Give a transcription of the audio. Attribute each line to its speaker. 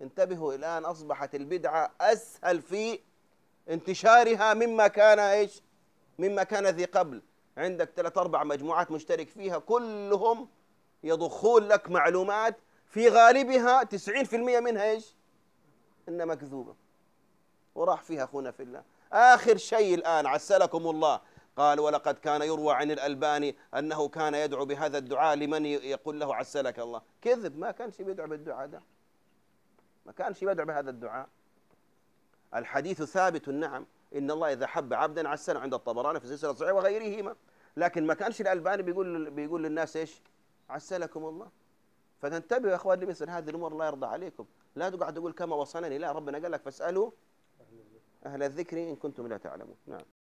Speaker 1: انتبهوا الآن أصبحت البدعة أسهل في انتشارها مما كان إيش مما كان ذي قبل عندك ثلاث أربع مجموعات مشترك فيها كلهم يضخون لك معلومات في غالبها 90% منها إيش إنها مكذوبة وراح فيها أخونا في الله آخر شيء الآن عسلكم الله قال ولقد كان يروى عن الألباني أنه كان يدعو بهذا الدعاء لمن يقول له عسلك الله كذب ما كانش بيدعو بالدعاء ده ما كانش يدعو بهذا الدعاء الحديث ثابت النعم إن الله إذا حب عبدا عسنا عند الطبراني في سلسلة صحيح وغيرهما لكن ما كانش الألباني بيقول بيقول للناس إيش عسلكم الله فتنتبهوا يا اخوان لمثل هذه الامور الله يرضى عليكم لا تقعد تقول كما وصلني لا ربنا قال لك فاسالوا اهل الذكر ان كنتم لا تعلمون نعم